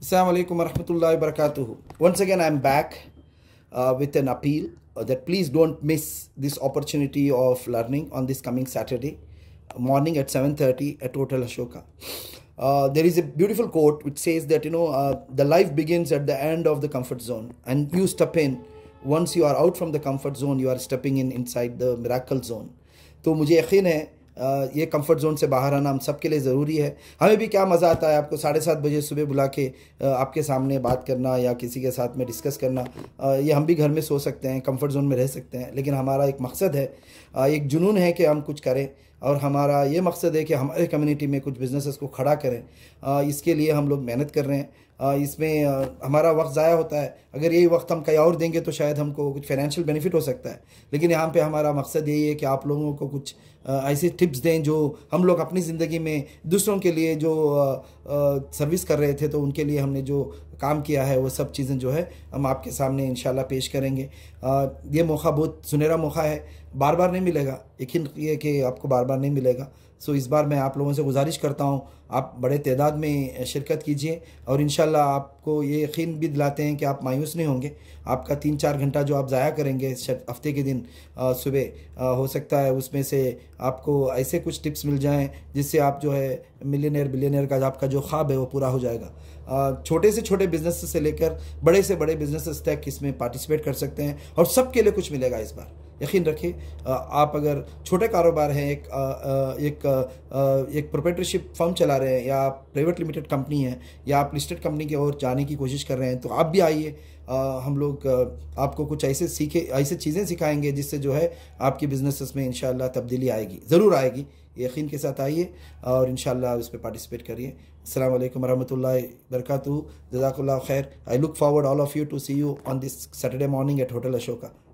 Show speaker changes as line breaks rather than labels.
Assalamu alaikum warahmatullahi wabarakatuh. Once again, I'm back uh, with an appeal uh, that please don't miss this opportunity of learning on this coming Saturday morning at 7.30 at Hotel Ashoka. Uh, there is a beautiful quote which says that, you know, uh, the life begins at the end of the comfort zone and you step in. Once you are out from the comfort zone, you are stepping in inside the miracle zone. So, मुझे यकीन है ये comfort zone से बाहर आना हम सबके लिए ज़रूरी है हमें भी क्या मज़ा आता है आपको साढ़े सात बजे सुबह बुला के आपके सामने बात करना या किसी के साथ में डिस्कस करना ये हम भी घर में सो सकते हैं कंफर्ट जोन में रह सकते हैं लेकिन हमारा एक मकसद है एक जुनून है कि हम कुछ करें और हमारा ये मकसद है कि हमारे कम्युनिटी में कुछ बिज़नेसेस को खड़ा करें इसके लिए हम लोग मेहनत कर रहे हैं इसमें हमारा वक्त ज़ाया होता है अगर यही वक्त हम कहीं और देंगे तो शायद हमको कुछ फाइनेंशियल बेनिफिट हो सकता है लेकिन यहाँ पे हमारा मकसद यही है कि आप लोगों को कुछ ऐसी टिप्स दें जो हम लोग अपनी ज़िंदगी में दूसरों के लिए जो सर्विस कर रहे थे तो उनके लिए हमने जो काम किया है वो सब चीज़ें जो है हम आपके सामने इन पेश करेंगे ये मौका बहुत सुनहरा मौका है बार बार नहीं मिलेगा यकीन ये कि आपको बार बार नहीं मिलेगा सो इस बार मैं आप लोगों से गुजारिश करता हूँ आप बड़े तादाद में शिरकत कीजिए और इन आपको ये यकीन भी दिलाते हैं कि आप मायूस नहीं होंगे आपका तीन चार घंटा जो आप ज़ाया करेंगे हफ्ते के दिन सुबह हो सकता है उसमें से आपको ऐसे कुछ टिप्स मिल जाएं जिससे आप जो है मिलियनर बिलियनर का आपका जो ख्वाब है वो पूरा हो जाएगा छोटे से छोटे बिजनेस से लेकर बड़े से बड़े बिजनेस तक इसमें पार्टिसिपेट कर सकते हैं और सबके लिए कुछ मिलेगा इस बार यकीन रखें आप अगर छोटे कारोबार हैं एक आ, एक आ, एक प्रोपेटरशिप फर्म चला रहे हैं या आप प्राइवेट लिमिटेड कंपनी है या आप लिस्टेड कंपनी की ओर जाने की कोशिश कर रहे हैं तो आप भी आइए हम लोग आपको कुछ ऐसे सीखे ऐसे चीज़ें सिखाएंगे जिससे जो है आपकी बिजनेसेस में इन तब्दीली आएगी ज़रूर आएगी यकीन के साथ आइए और इन उस पर पार्टिसिपेट करिए अल्लाम वरहमल वरक जजाकल्ला खैर I look forward all of you to see you on this Saturday morning at hotel Ashoka